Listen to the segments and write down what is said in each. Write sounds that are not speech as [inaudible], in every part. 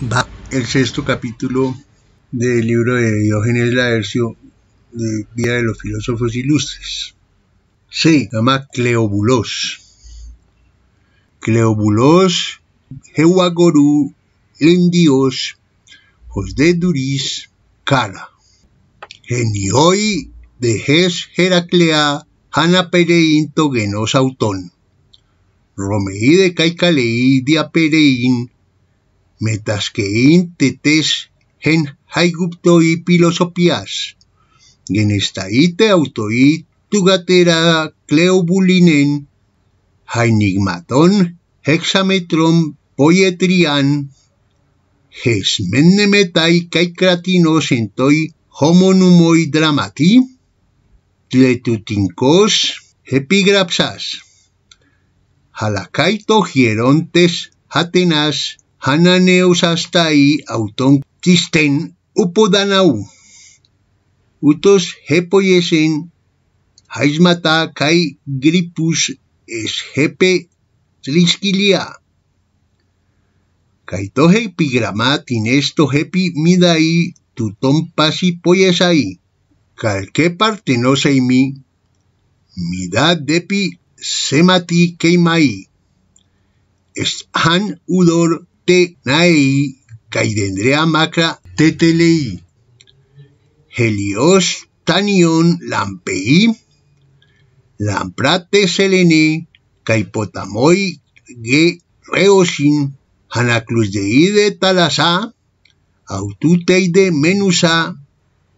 Va el sexto capítulo del libro de Diógenes Laercio de Vida de los Filósofos Ilustres. Se llama Cleobulos. Cleobulos, Jehuagorú, Lindios, de Duris, Cala. Genioi de Ges Heraclea, Hanna Pereín Genos Autón. Romeí de Caicaleí, Dia Pereín, μετας και ίντε τες εν χάιγουπτο η πιλοσοπιάς, τε αυτοί του γατερα κλεοβουλίνεν, χαϊνιγματών εξαμετρών ποιετριάν, χεσμένε μετάι καί κρατινός εν τόι χωμονουμόι δραματί, τλετουτινκός επίγραψας, αλλά καί το τες ατενάς ahí auton tisten upodanau. Utos hepoyesen haismata kai gripus es triskilia, trisquilia. hepigramat in esto hepi midai tutón pasi poyesai. Calque parte no mi, midad depi semati keimai. Es han udor te nai caidendrea macra tetelei. Helios tanion lampei, lamprate seleni, caipotamoi ge sin hanaclus de ide talasa, aututeide menusa,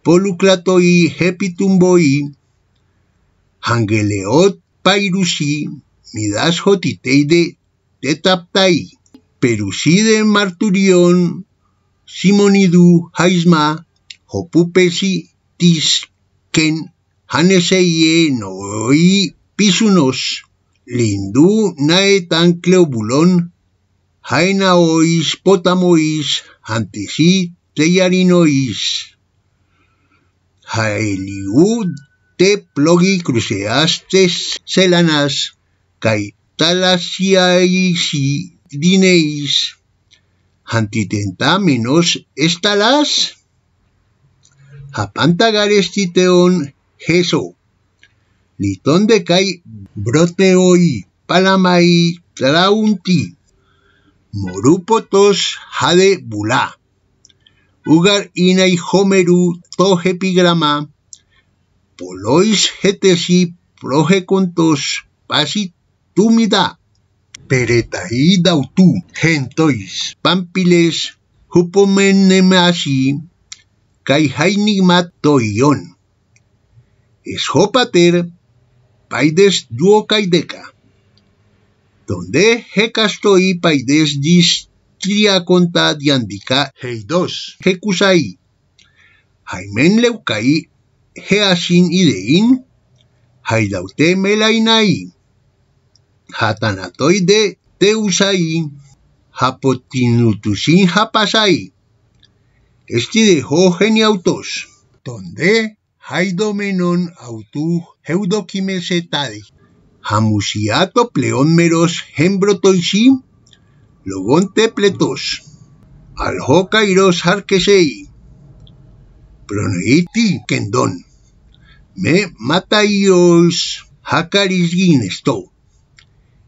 poluclatoi hepitumboi, hangeleot pairusi, midas jotiteide tetaptai den Marturion, Simonidu, Haizma, Hopupesi, Tisken, haneseien Noi, Pisunos, Lindu, Naetan, Cleobulon, Hainaois, Potamois, Antisi, Teyarinois. Haeliud, Te plogi cruceastes celanas, kai talasiaisi dinéis, antitentámenos estalas, apantagares este geso, litón de cai broteoi, palamai traunti, morupotos jade bulá, ugar inai homeru to polois getesi proje contos pasi tumida. pereta ida utu gentois pampiles hupomen nemasi kai hainigma toion es hopater paides duo kai deka donde he paides dis tria konta di andika hei haimen leukai heasin idein haidaute daute melainai Hatanatoide Teusai, Japotinutusin Japasai. Este dejó autos, donde Haidomenon autu Heudokimesetadi. Hamusiato pleonmeros hembrotoisim, logonte pletos, kairos harquesei, Pronoiti kendon, me mataios hacaris ginesto.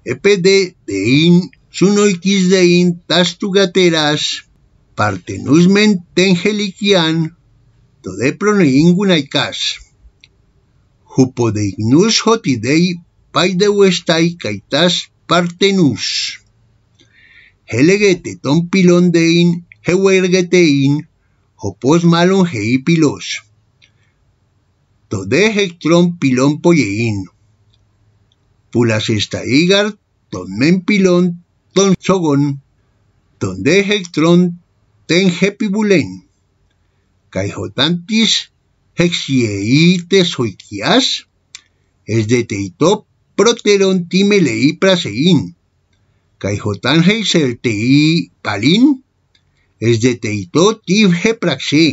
Epede dein sunoikis dein tastugateras partenusmen tengelikian ignus gunaikas. Jupodeignus hotidei paideuestai caitas partenus. Helegete ton pilon dein in, hopos malon hei pilos. Tode hectron pilon poyein. Pulasista Igar, Ton Menpilón, Ton Sogón, Ton Dejectrón, Ten Jepibulén, Caijotantis, Hexieite Soiquias, es de teito Proteron timelei Praseín, Caijotan Palín, es de teito tib Hepraxé,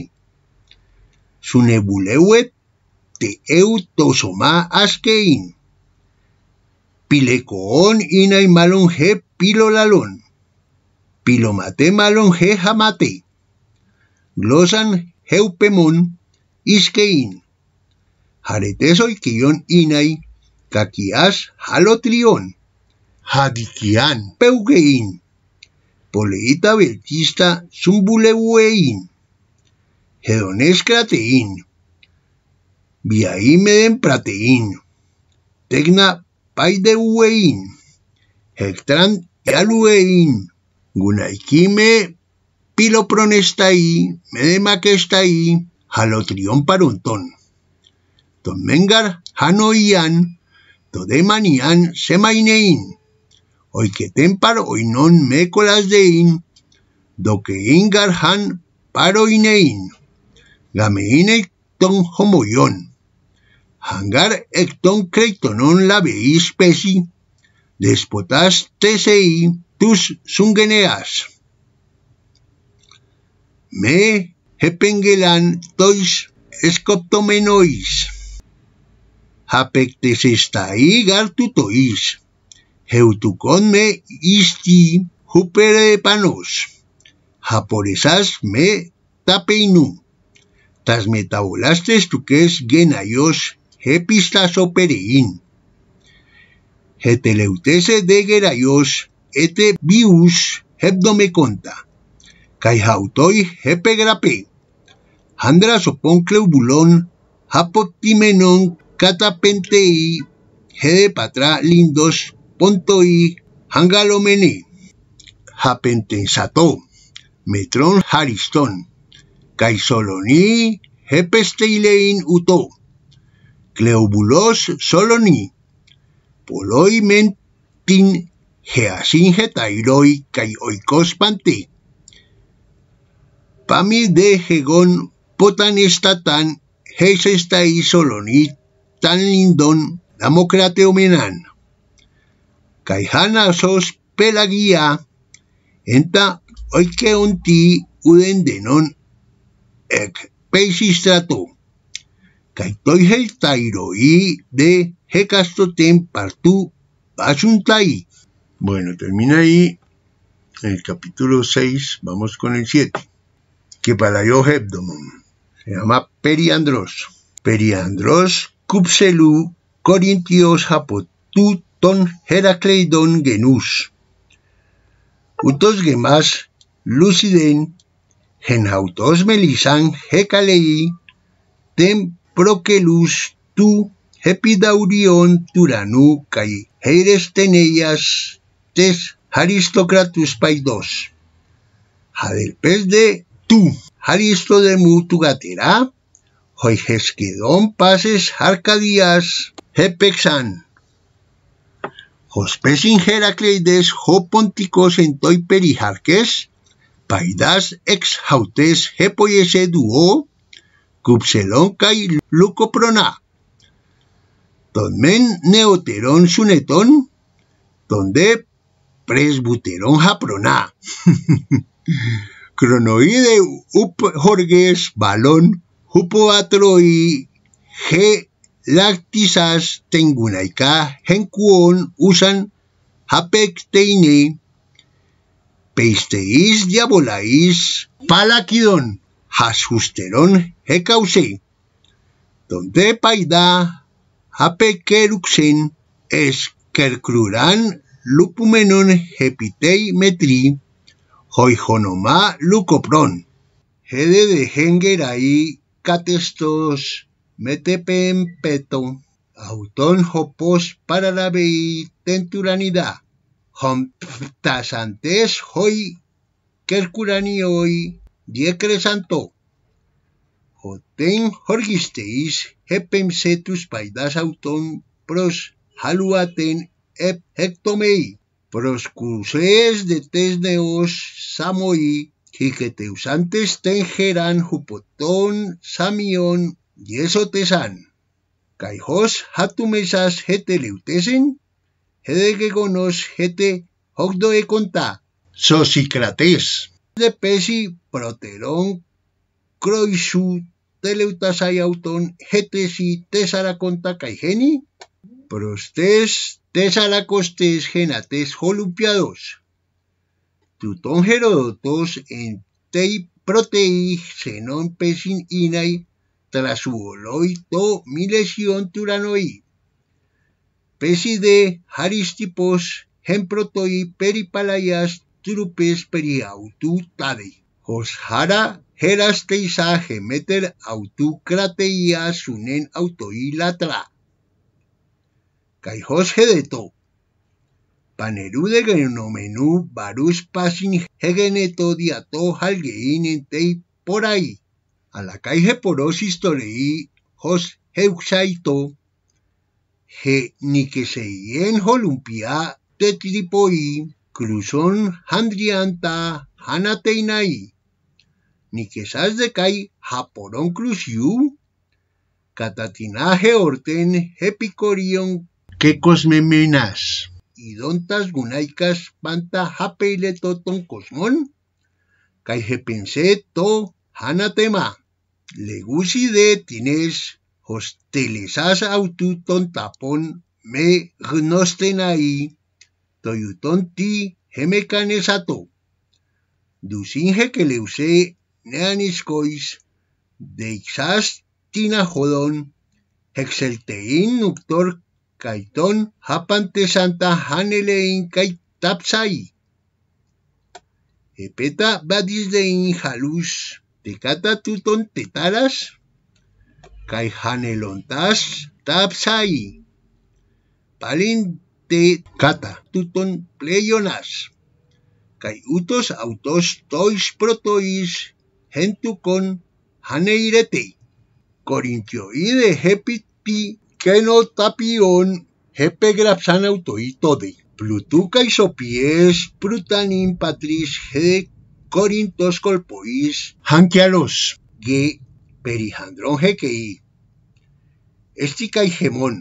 Sunebulewet, teutosoma Askein pilecoón malonje pilolalón, pilomate malonje jamate, glosan heupemón isqueín, jaretesoiquillón inay, caquias jalotrión, Hadikian peugein. poleita beltista zumbuleueín, hedonescrateín, viaímeden pratein. tecna de de Hectran Yaluein, Gunaikime, Pilopronestai, Medemaquestai, Halotrión Paruntón. Tomengar Hanoian, Todemanian Semainein, Oiketempar Oinon Mecolas Dein, ingar Han Paroinein, Gameine Ton Homoyon hangar ecton creitonon labeis pesi, despotas tesei tus sungeneas. Me hepengelan tois escoptomenois. tu tois. Heutucon me isti hupere panos. Japoresas me tapeinu. Tas metabolastes tuques genayos epistasoperein. leutese de Gerayos... ete bius hebdomeconta. Kai hautoi hepegrape. Handra sopon cleubulón hapotimenon ...katapentei... de patra lindos pontoi hangalomene. Hapentensato. Metron hariston, Kai soloni hepesteilein utó. Cleobulos soloni, poloimentin geasinge tairoi kai oikospante. Pami de hegon potan estatan hesestai soloni tan lindon demócrate omenan. sos pelagia, enta oikeonti onti uden denon de Bueno, termina ahí el capítulo 6, vamos con el 7, que para yo Hebdomon se llama Periandros. Periandros cupselu Corintios apotuton Heracleidon Genus. Utos Gemas Luciden Genautos Melisan Hecalei Tem Proquelus, tu, Epidaurion, Turanu, kai Heires Teneias, tes Aristocratus Paidos. pez de tu, Aristodemu de Mutugatera, Pases Arcadías, Hepexan. Hospes in Heracleides, ponticos en periharques Paidas ex hautes duo, Kupselon kai lucoprona. Tonmen neoterón sunetón, donde presbuterón japrona. [laughs] Cronoide up jorges balón hupoatroi g lactisas tengunaika gencuon usan hapecteini peisteis diabolais palaquidón he hecausi, donde paida apequeruxin es kercrurán lupumenon hepitei metri, hoijonoma lucopron, hede de hengerai catestos metepen peto, auton hopos para la vei tenturanidad, hom tasantes hoi kercurani Santo. Joten jorgisteis, hepemsetus paidas auton pros haluaten ep hectomei, Cruces de tesneos samoi, jiqueteusantes tengeran jupotón samión yesotesan. Caijos hatumesas jeteleutesen, Gegonos, jete hogdoe conta, sosicrates de pesi proteron Croisu, Teleutasayauton, Getesi, conta Caigeni, Prostes, costes Genates, holupiados. Tuton Herodotos, en Tei Protei, xenon Pesin Inai, Trasuoloi, To, Milesión Turanoi, Peside, Haristipos, Hemprotoi, Peripalayas, trupes periaututade. Oshara gemeter... meter krateia... sunen Kai Caijos gedeto... Panerú de genomenu... barús pasin hegeneto diato halgein entei por ahí. A la caije poros jos heuxaito. He ni se holumpia cruzón handrianta hanateinai, ni de kai japorón cruciú. catatinaje orten hepicorion que cosmemenas, y dontas gunaicas panta japeile toton cosmón, kai jepense to hanatema, legusi de tines hostelesas aututon tapón me gnostenai toyutonti hemekane sato, dusinje que leuse neaniscois, deixas tinahodon hexeltein nuctor ...kaiton... japante santa hanelein caitapsai. Epeta badis de injalus, tuton tetaras, kai hanelontas tapsai. Palin te kata tuton pleyonas. Kai utos autos tois protois hentukon haneiretei. Corintioide hepiti kenotapion hepegrapsan de. Plutuca isopies prutanin patris he corintos colpois Hankialos. ge perihandron hekei Estica gemon.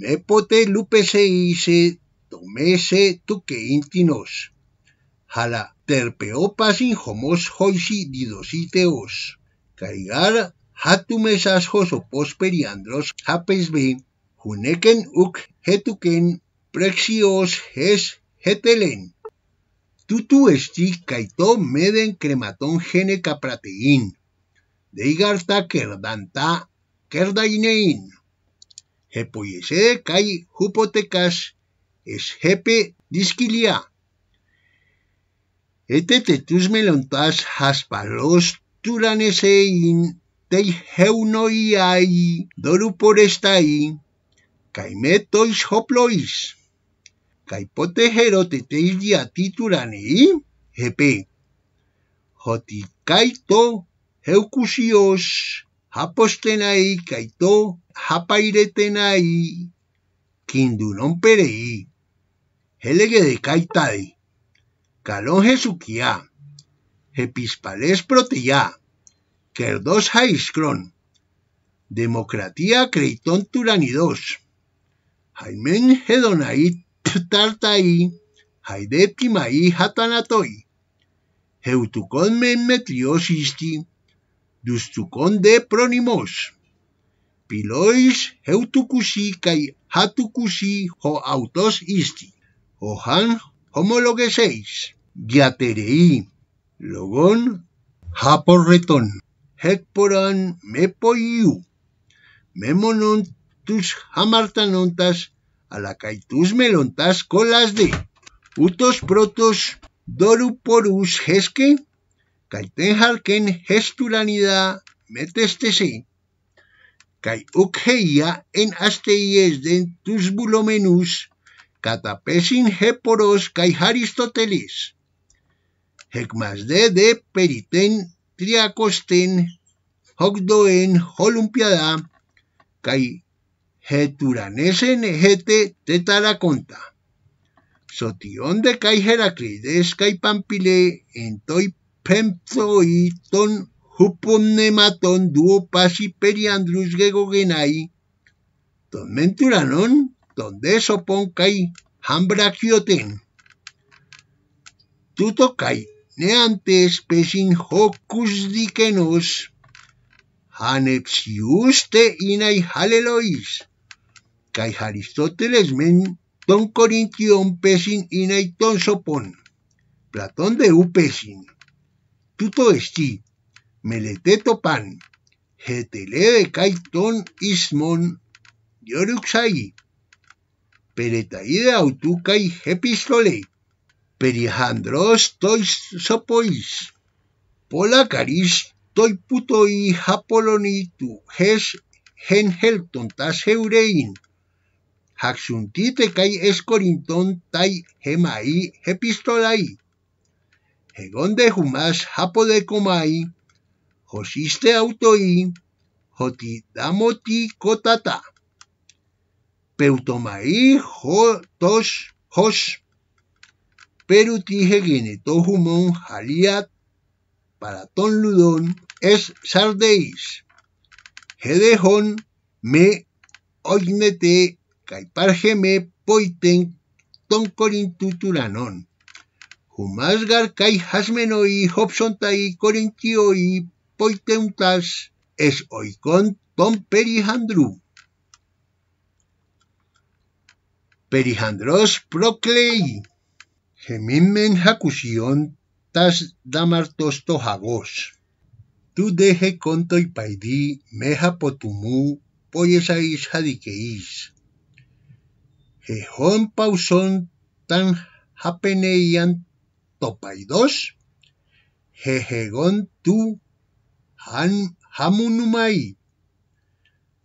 Mépote lúpese se tomese tuque intinos. Jala, terpeopas homos hoisi didositeos. Caigar, hatumesas josopos periandros japes be, juneken uk hetuken, prexios es hetelen. Tutu esti kaito meden crematon gene capratein, Deigarta kerdanta kerdainein. hepoyese kai hupotekas es hepe diskilia. Ete te tus melontas haspalos turanesein tei heunoiai doru porestai kai metois hoplois. Kai pote herote teis dia titurani hepe. Hoti kaito heukusios heukusios. χάπος τένα η καητό, χάπα η ρέτενα χέλεγε δε καητά η, καλόν χεσουκιά, χεπισπαλές προτειά, κερδός χαϊσκρόν, δημοκρατία κρεϊτόν τουλανιδός, χαϊμέν χεδονάι τε τάρτα Χατανατοι, χαϊδέ χεουτουκόν μεν μετριώσιστη, Dustukon de pronimos. Pilois heutucusi kai hatukusi ho autos isti. Ojan homologeseis. Giaterei. Logon, japorretón. Hecporan mepoiu. Memonon tus hamartanontas a kaitus melontas de. Utos protos porus hesque. Kai gesturanida metes metestesi. Kai en asteies den tus bulomenus, catapesin heporos kai haristotelis. Hecmasde de periten triacosten, hogdoen holumpiada, kai heturanesen hete conta Sotion de Kai Heraclides Kai Pampile en toi pempzoiton nematon duopasi periandrus gegogenai, ton menturanon, ton desopon kai hambraquioten. Tuto kai neantes pesin hocus dikenos. Hanepsiuste inai halelois, kai Aristóteles men ton corintion pesin inai ton sopon, Platón de upesin. tuto esti, melete topan, jetele de kaiton ismon, joruk zai. kai ide autukai jepistole, perihandroz toiz sopoiz, polakariz toi japoloni japolonitu jes jen helton tas heurein, jaksuntite kai eskorinton tai hemai epistolai. Hegón de Jumash Hapodecomai, Joshiste Autoí, Jotidamoti Kotata, Peutomaí Jotosh Hos Peruti Hegene Tohumon para ton Ludón, Es Sardeis, Gedejón Me Oignete Kaiparheme Poiten turanón. Masgar kai hasmeno y Hobson tai Corintio y poiteuntas es oikon tom perihandru Perihandros proclei. Gemimen hakusion tas damartos tohagos. Tu deje conto y paidí meja potumú poiesais jadiqueis. Jejón pauson tan hapeneian Topaidos, jejegón tu hamunumai,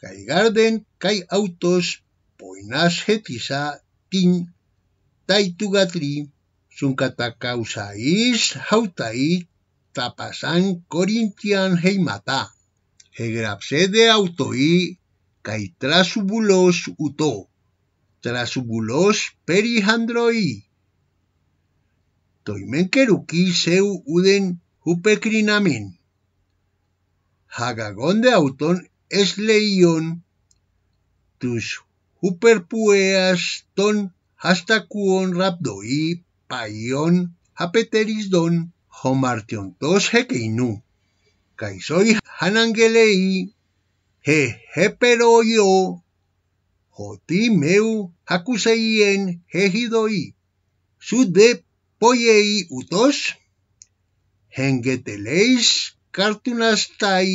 kai garden, kai autos, poinas tin, taitugatli, is, hautai, tapasan corintian heimata, hegrapse de autoi, kai trasubulos uto, trasubulos perihandroi, Toimenkeruki seu uden hupekrinamin. Hagagón de auton es leion tus huperpueas ton hasta cuon rapdoi paión don homartion tos hekeinu. Kaisoi hanangelei he heperoyo hoti meu hakuseien hehidoi. Sud Poiei utos, hengeteleis cartunastai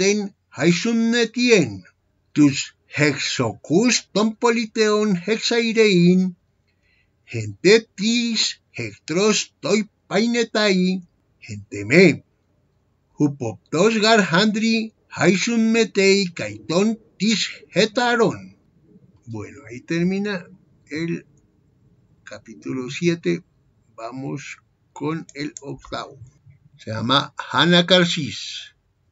ten haisunnetien, tus hexocus ton politeon hexairein, hentetis hectros toi painetai, genteme, hupoptos garhandri haisun metei ton tis hetaron. Bueno, ahí termina el capítulo 7 Vamos con el octavo. Se llama Hanacarsis.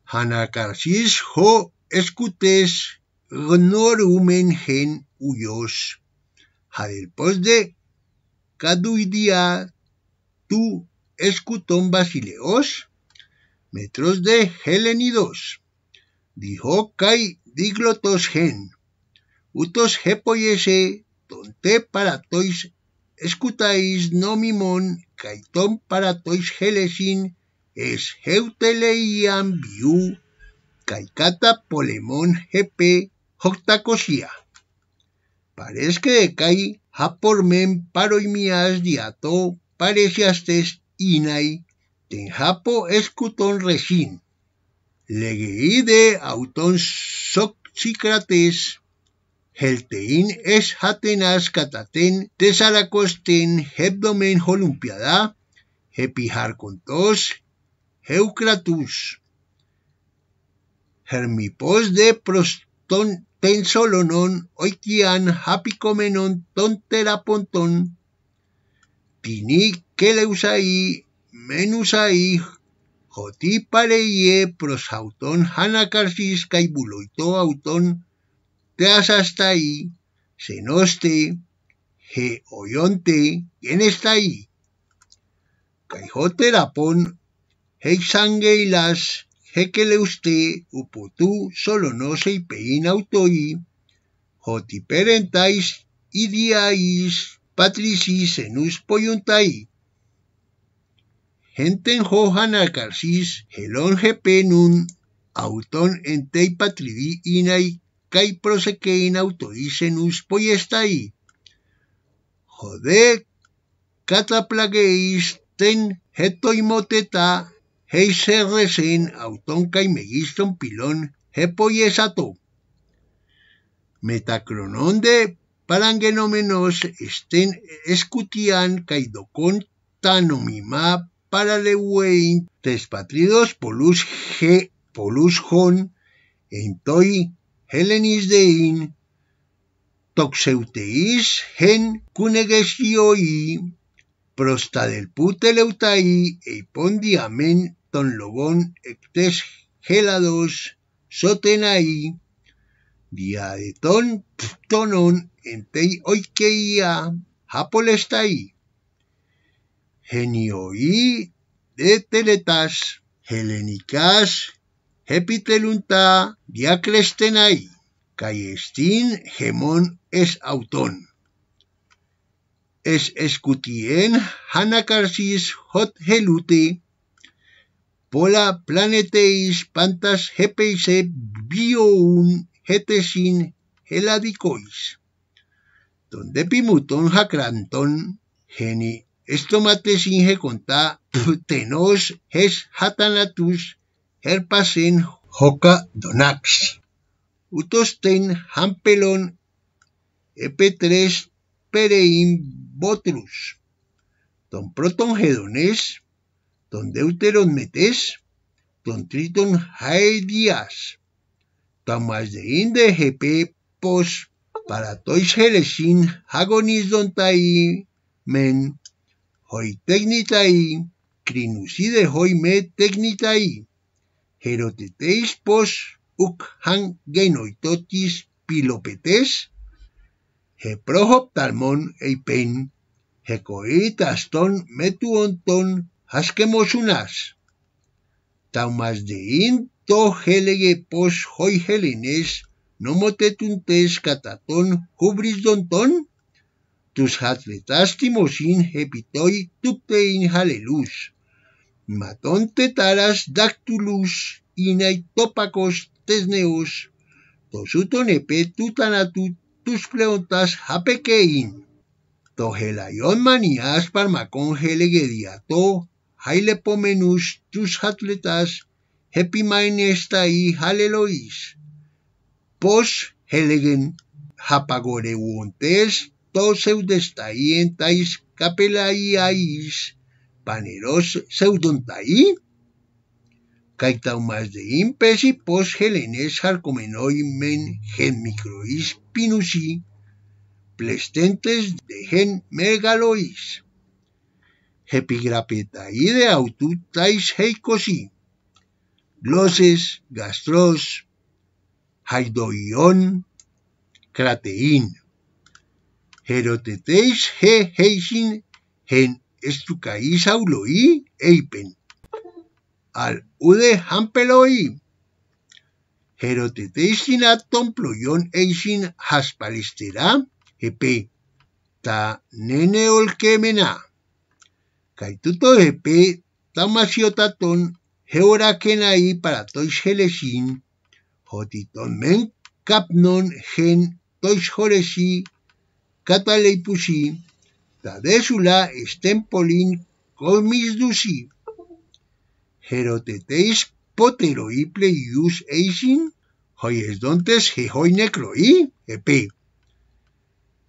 Hanacarsis ho escutes gnorumen gen huyos. Jadelpos de Caduidia tu escutón basileos metros de helenidos. Dijo kai diglotos gen. Utos hepoyese tonte para tois escutáis nomimon caitón para tois gelesin es heuteleian viú caicata polemón jepe hoctacosia. Parezque cai japormen paroimias diato pareciastes inai ten japo escuton resin. Legeide auton soxicrates Helteín es Hatenas Catatén, Tesaracostén, Hebdomen Holumpiada, contos, Heucratus, Hermipos de Proston, Tensolonon, Oikian, Hapicomenon, Tonterapontón, Tini, Keleusaí, pareie Jotipareie, Prosautón, Hanacarsis, buloito auton. Teas hasta ahí, Cenoste, oyonte, ¿quién está ahí? Caijote Rapón, no solo Upotú, Solonose y Peinautoí, Jotiperentais, Idiais, Patricis, Enus Poyuntai. Genten Johan Acarcis, gelon Gepenun, Autón Entei patridi Inai kai prosequein autoisen uspoyestai. Jode cataplagueis ten hetoimoteta heiserresen auton kai megiston pilón hepoyesato. Metacrononde de esten estén escutian tanomima para paraleuein tespatridos polus ge polus hon en ...helenis dein... Toxeuteis gen cunegesioí, amen... ...ton logon... ectes gelados sotenai, diadeton tonon... entei oikeia hapolestai genioi de teletas, helenicas hepitelunta diaclestenai, caestin gemón es autón. Es escutien hanacarsis hot gelute, pola planeteis pantas hepeise bioun hetesin heladicois. Donde pimuton jacranton geni estomatesin conta, [clears throat] tenos es hatanatus Herpasin hoka Donax, ten Hampelon EP3 Pereim Botrus, Don Proton Hedones, Don Deuteron Metes, Don Triton Haedias, Tamas de GP Pos para Tois helesin Men Hoy Tecnitai, Crinuside Hoy Me Ερωτητές πως ουκ χαν γενοητό της πυλοπετές, επρόχοπταλμόν εϊπέν, τόν με του οντόν ασκεμοσουνάς. Ταυμασδεήν το χέλεγε πως χοί Χελινές τες κατά των τον τους χατλετάς τιμωσήν επιτόι τούπτεϊν χαλελούς. matón tetaras dactulus inaitopacos tesneus, tosutonepe tutanatu tus pleontas japequein, manias manías parmacón gelegediato, hailepomenus tus atletas, hepimainestaí halelois, pos gelegen hapagoreuontes, toseudestai entais capelaiais, paneros pseudontai, caitaumas de impesi y pos pues, helenes men gen microis pinusi, plestentes de gen megalois, y de aututais heicosi, gloses, gastros, haidoion, crateín, heroteteis he heisin gen estucaí sauloí eipen, al ude hampeloí, Jeroteteixin aton ployon eisin haspalistera, epe, ta nene olquemena. Caituto epe, tamasiotaton... ...heorakenai para tois helesin. jotiton men capnon gen tois joresi, cataleipusí, Tadesula stempolin te Geroteteis potero y pleius eisin, hoyes dontes hoy necroi, epi.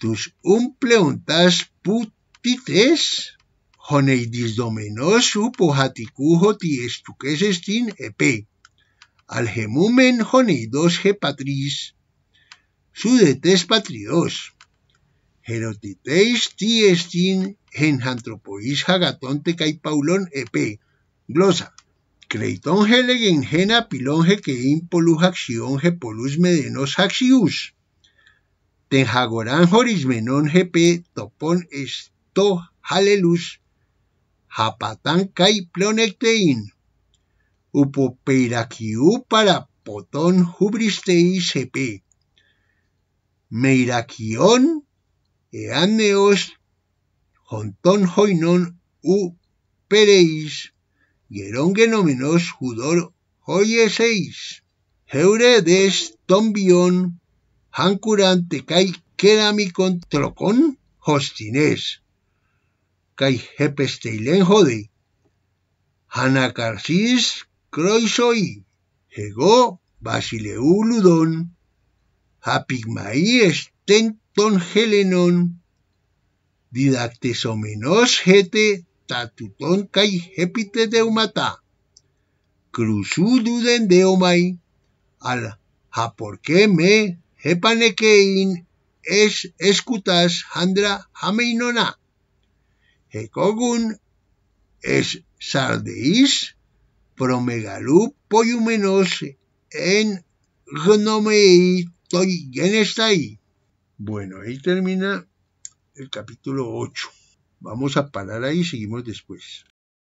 Tus umpleontas putites, honeidis domenos upohaticujo ti estuquesestin, epi. Algemumen honeidos patris, sudetes patrios. Herotiteis tiestin antropois hagatonte kai paulon ep. Glosa. Creiton gelegen gena pilon keim polus polus medenos axius. Ten horismenon horis gp topon esto halelus. Hapatan kai plonectein. Upo para potón jubristeis EP Meirakion Eaneos honton hoinon u pereis, geron genomenos judor hoyeseis. Heuredes tombión, hancurante kai keramicon trocón hostines. Kai hepesteilen jode. Hanacarsis croisoi, hego basileu ludón. Hapigmaí των Χελενών διδακτής ομινός χέτε τα τούτων καί έπιτε δεομάτα, κρουσούδου δεν δεομάι, αλλά χαπορκέ με έπανε και ειν εσ εσκουτάς χάντρα χαμεϊνονά εκόγουν εσ σαρδεΐς προμεγαλού πόγιουμενος εν γνωμεϊ το γενεσταΐ Bueno, ahí termina el capítulo 8. Vamos a parar ahí, y seguimos después.